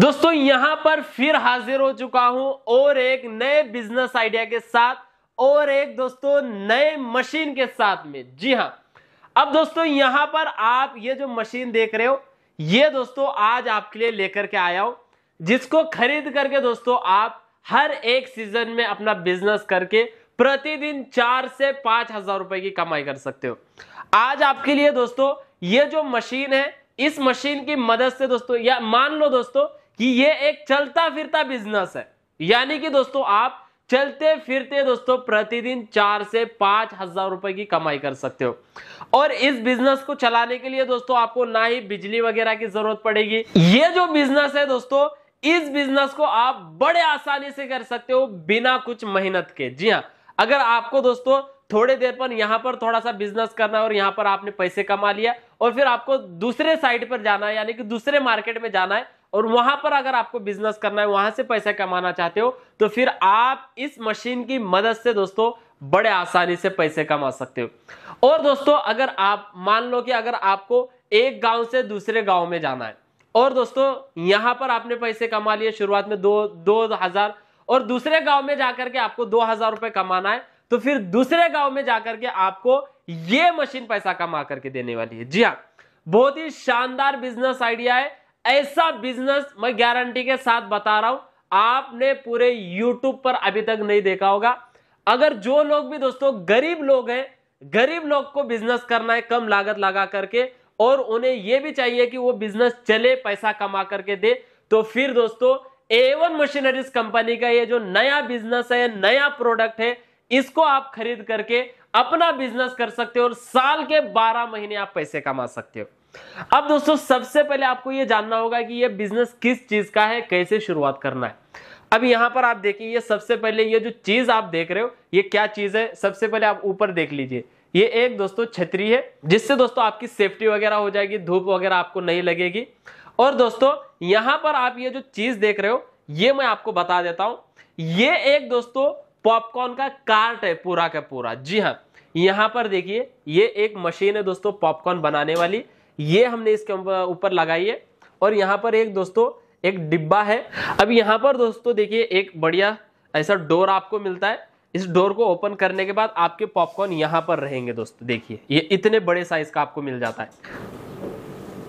दोस्तों यहां पर फिर हाजिर हो चुका हूं और एक नए बिजनेस आइडिया के साथ और एक दोस्तों नए मशीन के साथ में जी हाँ अब दोस्तों यहां पर आप ये जो मशीन देख रहे हो ये दोस्तों आज आपके लिए लेकर के आया हो जिसको खरीद करके दोस्तों आप हर एक सीजन में अपना बिजनेस करके प्रतिदिन चार से पांच हजार रुपए की कमाई कर सकते हो आज आपके लिए दोस्तों ये जो मशीन है इस मशीन की मदद से दोस्तों या मान लो दोस्तों कि ये एक चलता फिरता बिजनेस है यानी कि दोस्तों आप चलते फिरते दोस्तों प्रतिदिन चार से पांच हजार रुपए की कमाई कर सकते हो और इस बिजनेस को चलाने के लिए दोस्तों आपको ना ही बिजली वगैरह की जरूरत पड़ेगी ये जो बिजनेस है दोस्तों इस बिजनेस को आप बड़े आसानी से कर सकते हो बिना कुछ मेहनत के जी हाँ अगर आपको दोस्तों थोड़े देर पर यहाँ पर थोड़ा सा बिजनेस करना और यहाँ पर आपने पैसे कमा लिया और फिर आपको दूसरे साइड पर जाना है यानी कि दूसरे मार्केट में जाना है और वहां पर अगर आपको बिजनेस करना है वहां से पैसा कमाना चाहते हो तो फिर आप इस मशीन की मदद से दोस्तों बड़े आसानी से पैसे कमा सकते हो और दोस्तों अगर आप मान लो कि अगर आपको एक गांव से दूसरे गांव में जाना है और दोस्तों यहां पर आपने पैसे कमा लिए शुरुआत में दो दो हजार और दूसरे गांव में जाकर के आपको दो हजार रुपए कमाना है तो फिर दूसरे गांव में जाकर के आपको ये मशीन पैसा कमा करके देने वाली है जी हाँ बहुत ही शानदार बिजनेस आइडिया है ऐसा बिजनेस मैं गारंटी के साथ बता रहा हूं आपने पूरे यूट्यूब पर अभी तक नहीं देखा होगा अगर जो लोग भी दोस्तों गरीब लोग हैं गरीब लोग को बिजनेस करना है कम लागत लगा करके और उन्हें यह भी चाहिए कि वो बिजनेस चले पैसा कमा करके दे तो फिर दोस्तों एवन मशीनरीज कंपनी का ये जो नया बिजनेस है नया प्रोडक्ट है इसको आप खरीद करके अपना बिजनेस कर सकते हो और साल के बारह महीने आप पैसे कमा सकते हो अब दोस्तों सबसे पहले आपको यह जानना होगा कि यह बिजनेस किस चीज का है कैसे शुरुआत करना है अब यहां पर आप देखिए ये सबसे पहले ये जो चीज आप देख रहे हो ये क्या चीज है सबसे पहले आप ऊपर देख लीजिए ये एक दोस्तों छतरी है जिससे दोस्तों आपकी सेफ्टी वगैरह हो जाएगी धूप वगैरह आपको नहीं लगेगी और दोस्तों यहां पर आप ये जो चीज देख रहे हो ये मैं आपको बता देता हूं ये एक दोस्तों पॉपकॉर्न का कार्ट है पूरा का पूरा जी हाँ यहां पर देखिए ये एक मशीन है दोस्तों पॉपकॉर्न बनाने वाली ये हमने इसके ऊपर लगाई है और यहाँ पर एक दोस्तों एक डिब्बा है अब यहाँ पर दोस्तों देखिए एक बढ़िया ऐसा डोर आपको मिलता है इस डोर को ओपन करने के बाद आपके पॉपकॉर्न यहाँ पर रहेंगे दोस्तों देखिए ये इतने बड़े साइज का आपको मिल जाता है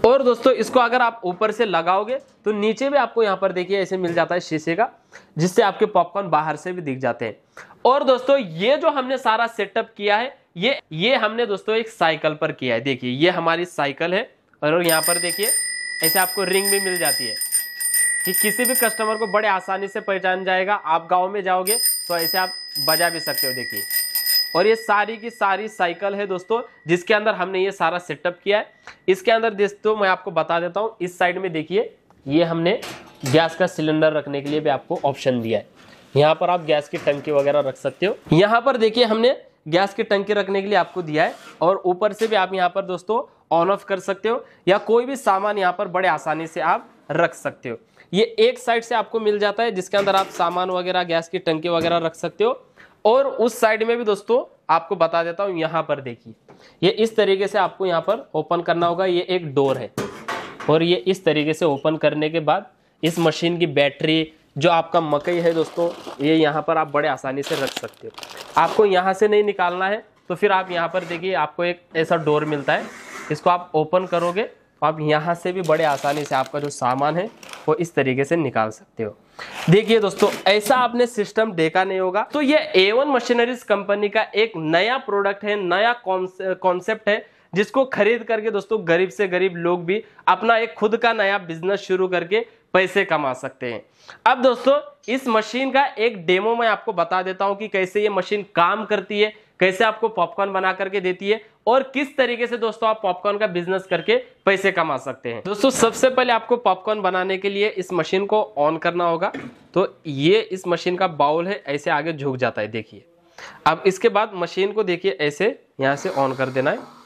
और दोस्तों इसको अगर आप ऊपर से लगाओगे तो नीचे भी आपको यहाँ पर देखिए ऐसे मिल जाता है शीशे का जिससे आपके पॉपकॉर्न बाहर से भी दिख जाते हैं और दोस्तों ये जो हमने सारा सेटअप किया है ये ये हमने दोस्तों एक साइकिल पर किया है देखिए ये हमारी साइकिल है और यहाँ पर देखिए ऐसे आपको रिंग भी मिल जाती है कि किसी भी कस्टमर को बड़े आसानी से पहचान जाएगा आप गांव में जाओगे तो ऐसे आप बजा भी सकते हो देखिए और ये सारी की सारी साइकिल है दोस्तों जिसके अंदर हमने ये सारा सेटअप किया है इसके अंदर दोस्तों मैं आपको बता देता हूँ इस साइड में देखिए ये हमने गैस का सिलेंडर रखने के लिए भी आपको ऑप्शन दिया है यहाँ पर आप गैस की टंकी वगैरह रख सकते हो यहाँ पर देखिए हमने गैस की टंकी रखने के लिए आपको दिया है और ऊपर से भी आप यहाँ पर दोस्तों ऑन ऑफ कर सकते हो या कोई भी सामान यहाँ पर बड़े आसानी से आप रख सकते हो ये एक साइड से आपको मिल जाता है जिसके अंदर आप सामान वगैरह गैस की टंकी वगैरह रख सकते हो और उस साइड में भी दोस्तों आपको बता देता हूँ यहाँ पर देखिए ये इस तरीके से आपको यहाँ पर ओपन करना होगा ये एक डोर है और ये इस तरीके से ओपन करने के बाद इस मशीन की बैटरी जो आपका मकई है दोस्तों ये यहाँ पर आप बड़े आसानी से रख सकते हो आपको यहाँ से नहीं निकालना है तो फिर आप यहाँ पर देखिए आपको एक ऐसा डोर मिलता है इसको आप ओपन करोगे तो आप यहाँ से भी बड़े आसानी से आपका जो सामान है वो इस तरीके से निकाल सकते हो देखिए दोस्तों ऐसा आपने सिस्टम देखा नहीं होगा तो ये एवन मशीनरीज कंपनी का एक नया प्रोडक्ट है नया कॉन्सेप्ट है जिसको खरीद करके दोस्तों गरीब से गरीब लोग भी अपना एक खुद का नया बिजनेस शुरू करके पैसे कमा सकते हैं अब दोस्तों इस मशीन का एक डेमो मैं आपको बता देता हूं कि कैसे ये मशीन काम करती है कैसे आपको पॉपकॉर्न बना करके देती है और किस तरीके से दोस्तों आप पॉपकॉर्न का बिजनेस करके पैसे कमा सकते हैं दोस्तों सबसे पहले आपको पॉपकॉर्न बनाने के लिए इस मशीन को ऑन करना होगा तो ये इस मशीन का बाउल है ऐसे आगे झुक जाता है देखिए अब इसके बाद मशीन को देखिए ऐसे यहाँ से ऑन कर देना है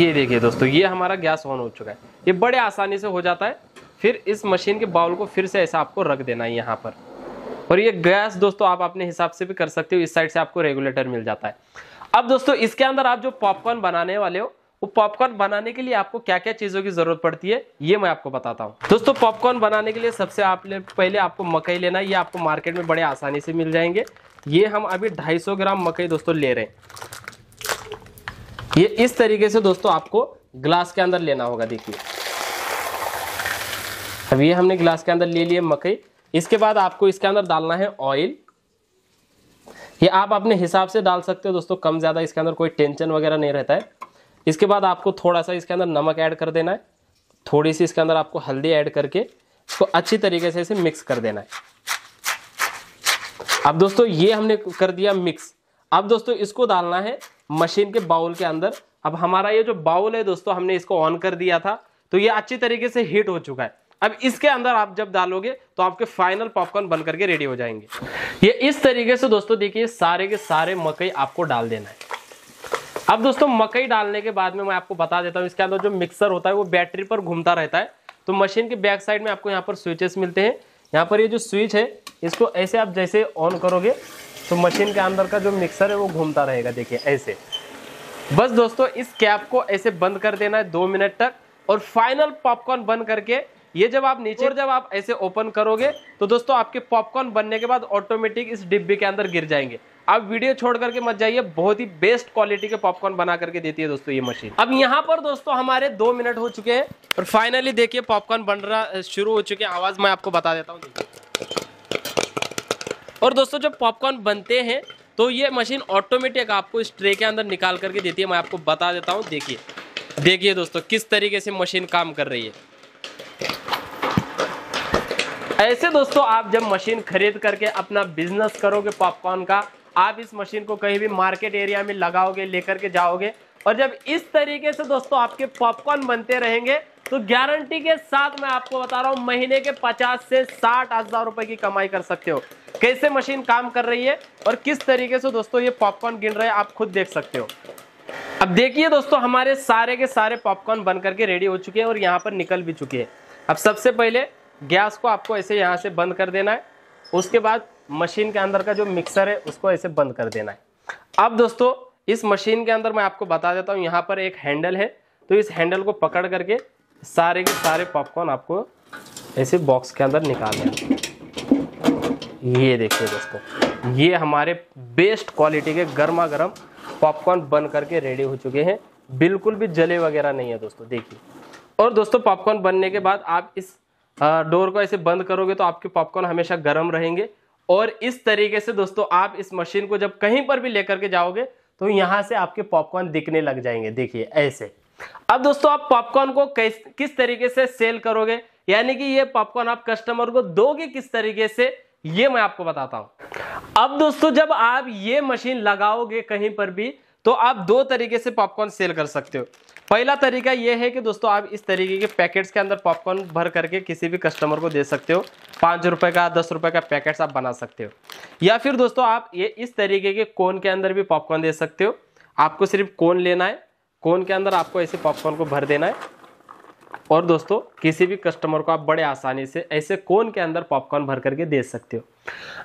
ये देखिए दोस्तों ये हमारा गैस ऑन हो चुका है ये बड़े आसानी से हो जाता है फिर इस मशीन के बाउल को फिर से ऐसा आपको रख देना है यहाँ पर और ये गैस दोस्तों आप अपने हिसाब से भी कर सकते हो इस साइड से आपको रेगुलेटर मिल जाता है अब दोस्तों इसके अंदर आप जो पॉपकॉर्न बनाने वाले हो वो पॉपकॉर्न बनाने के लिए आपको क्या क्या चीज़ों की ज़रूरत पड़ती है ये मैं आपको बताता हूँ दोस्तों पॉपकॉर्न बनाने के लिए सबसे आप ले, पहले आपको मकई लेना ये आपको मार्केट में बड़े आसानी से मिल जाएंगे ये हम अभी ढाई ग्राम मकई दोस्तों ले रहे हैं ये इस तरीके से दोस्तों आपको ग्लास के अंदर लेना होगा देखिए अब ये हमने गिलास के अंदर ले लिए मकई इसके बाद आपको इसके अंदर डालना है ऑयल ये आप अपने हिसाब से डाल सकते हो दोस्तों कम ज़्यादा इसके अंदर कोई टेंशन वगैरह नहीं रहता है इसके बाद आपको थोड़ा सा इसके अंदर नमक ऐड कर देना है थोड़ी सी इसके अंदर आपको हल्दी ऐड करके इसको अच्छी तरीके से इसे मिक्स कर देना है अब दोस्तों ये हमने कर दिया मिक्स अब दोस्तों इसको डालना है मशीन के बाउल के अंदर अब हमारा ये जो बाउल है दोस्तों हमने इसको ऑन कर दिया था तो ये अच्छी तरीके से हीट हो चुका है अब इसके अंदर आप जब डालोगे तो आपके फाइनल पॉपकॉर्न बन करके रेडी हो जाएंगे ये इस तरीके से दोस्तों देखिए सारे के सारे मकई आपको डाल देना है अब दोस्तों मकई डालने के बाद में मैं आपको बता देता हूँ इसके अंदर जो मिक्सर होता है वो बैटरी पर घूमता रहता है तो मशीन के बैक साइड में आपको यहाँ पर स्विचेस मिलते हैं यहाँ पर ये जो स्विच है इसको ऐसे आप जैसे ऑन करोगे तो मशीन के अंदर का जो मिक्सर है वो घूमता रहेगा देखिए ऐसे बस दोस्तों इस कैप को ऐसे बंद कर देना है दो मिनट तक और फाइनल पॉपकॉर्न बंद करके ये जब आप नीचे जब आप ऐसे ओपन करोगे तो दोस्तों आपके पॉपकॉर्न बनने के बाद ऑटोमेटिक इस डिब्बे के अंदर गिर जाएंगे आप वीडियो छोड़ करके मत जाइए बहुत ही बेस्ट क्वालिटी के पॉपकॉर्न बना करके देती है दोस्तों ये मशीन अब यहाँ पर दोस्तों हमारे दो मिनट हो चुके हैं और फाइनली देखिए पॉपकॉर्न बन रहा शुरू हो चुके हैं आवाज़ मैं आपको बता देता हूँ और दोस्तों जब पॉपकॉर्न बनते हैं तो ये मशीन ऑटोमेटिक आपको इस ट्रे के अंदर निकाल करके देती है मैं आपको बता देता हूँ देखिए देखिए दोस्तों किस तरीके से मशीन काम कर रही है ऐसे दोस्तों आप जब मशीन खरीद करके अपना बिजनेस करोगे पॉपकॉर्न का आप इस मशीन को कहीं भी मार्केट एरिया में लगाओगे लेकर के जाओगे और जब इस तरीके से दोस्तों आपके पॉपकॉर्न बनते रहेंगे तो गारंटी के साथ मैं आपको बता रहा हूँ महीने के 50 से साठ हजार रुपए की कमाई कर सकते हो कैसे मशीन काम कर रही है और किस तरीके से दोस्तों ये पॉपकॉर्न गिन रहे आप खुद देख सकते हो अब देखिए दोस्तों हमारे सारे के सारे पॉपकॉर्न बनकर के रेडी हो चुके हैं और यहाँ पर निकल भी चुके हैं अब सबसे पहले गैस को आपको ऐसे यहाँ से बंद कर देना है उसके बाद मशीन के अंदर का जो मिक्सर है उसको ऐसे बंद कर देना है अब दोस्तों इस मशीन के अंदर मैं आपको बता देता हूँ यहाँ पर एक हैंडल है तो इस हैंडल को पकड़ करके सारे के सारे पॉपकॉर्न आपको ऐसे बॉक्स के अंदर निकाल देना ये देखिए दोस्तों ये हमारे बेस्ट क्वालिटी के गर्मा गर्म पॉपकॉर्न बन करके रेडी हो चुके हैं बिल्कुल भी जले वगैरह नहीं है दोस्तों देखिए और दोस्तों पॉपकॉर्न बनने के बाद आप इस हाँ, डोर को ऐसे बंद करोगे तो आपके पॉपकॉर्न हमेशा गर्म रहेंगे और इस तरीके से दोस्तों आप इस मशीन को जब कहीं पर भी लेकर के जाओगे तो यहाँ से आपके पॉपकॉर्न दिखने लग जाएंगे देखिए ऐसे अब दोस्तों आप पॉपकॉर्न को कैस किस तरीके से सेल करोगे यानी कि ये पॉपकॉर्न आप कस्टमर को दोगे किस तरीके से ये मैं आपको बताता हूं अब दोस्तों जब आप ये मशीन लगाओगे कहीं पर भी तो आप दो तरीके से पॉपकॉर्न सेल कर सकते हो पहला तरीका यह है कि दोस्तों आप इस तरीके के पैकेट्स के अंदर पॉपकॉर्न भर करके किसी भी कस्टमर को दे सकते हो पाँच रुपये का दस रुपये का पैकेट्स आप बना सकते हो या फिर दोस्तों आप ये इस तरीके के कोन के अंदर भी पॉपकॉर्न दे सकते हो आपको सिर्फ कोन लेना है कोन के अंदर आपको ऐसे पॉपकॉर्न को भर देना है और दोस्तों किसी भी कस्टमर को आप बड़े आसानी से ऐसे कोन के अंदर पॉपकॉर्न भर करके दे सकते हो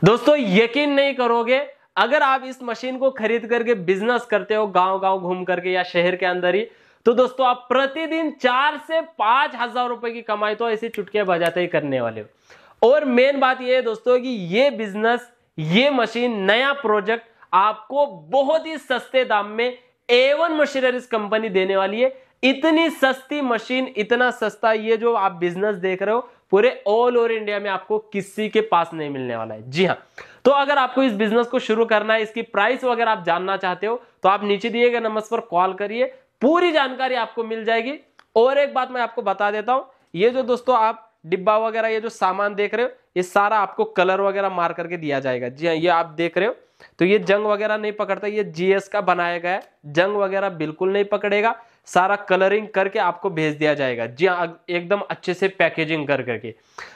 दोस्तों यकीन नहीं करोगे अगर आप इस मशीन को खरीद करके बिजनेस करते हो गांव गांव घूम करके या शहर के अंदर ही तो दोस्तों आप प्रतिदिन चार से पांच हजार रुपए की कमाई तो ऐसी चुटके बजाते ही करने वाले हो और मेन बात यह है दोस्तों कि ये बिजनेस ये मशीन नया प्रोजेक्ट आपको बहुत ही सस्ते दाम में एवन मशीनरीज कंपनी देने वाली है इतनी सस्ती मशीन इतना सस्ता ये जो आप बिजनेस देख रहे हो पूरे ऑल ओवर इंडिया में आपको किसी के पास नहीं मिलने वाला है जी हाँ तो अगर आपको इस बिजनेस को शुरू करना है इसकी प्राइस वगैरह आप जानना चाहते हो तो आप नीचे दिए गए नंबर पर कॉल करिए पूरी जानकारी आपको मिल जाएगी और एक बात मैं आपको बता देता हूं ये जो दोस्तों आप डिब्बा वगैरह ये जो सामान देख रहे हो ये सारा आपको कलर वगैरह मार करके दिया जाएगा जी हाँ ये आप देख रहे हो तो ये जंग वगैरह नहीं पकड़ता ये जीएस का बनाया गया है जंग वगैरह बिल्कुल नहीं पकड़ेगा सारा कलरिंग करके आपको भेज दिया जाएगा जी हाँ, एकदम अच्छे से पैकेजिंग कर करके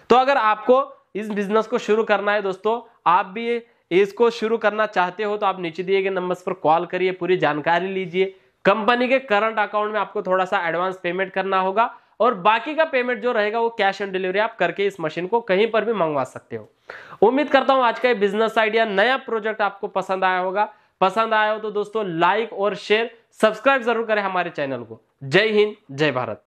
तो अगर आपको इस बिजनेस को शुरू करना है दोस्तों आप भी इसको शुरू करना चाहते हो तो आप नीचे दिए गए नंबर्स पर कॉल करिए पूरी जानकारी लीजिए कंपनी के करंट अकाउंट में आपको थोड़ा सा एडवांस पेमेंट करना होगा और बाकी का पेमेंट जो रहेगा वो कैश ऑन डिलीवरी आप करके इस मशीन को कहीं पर भी मंगवा सकते हो उम्मीद करता हूं आज का ये बिजनेस आइडिया नया प्रोजेक्ट आपको पसंद आया होगा पसंद आया हो तो दोस्तों लाइक और शेयर सब्सक्राइब जरूर करें हमारे चैनल को जय हिंद जय भारत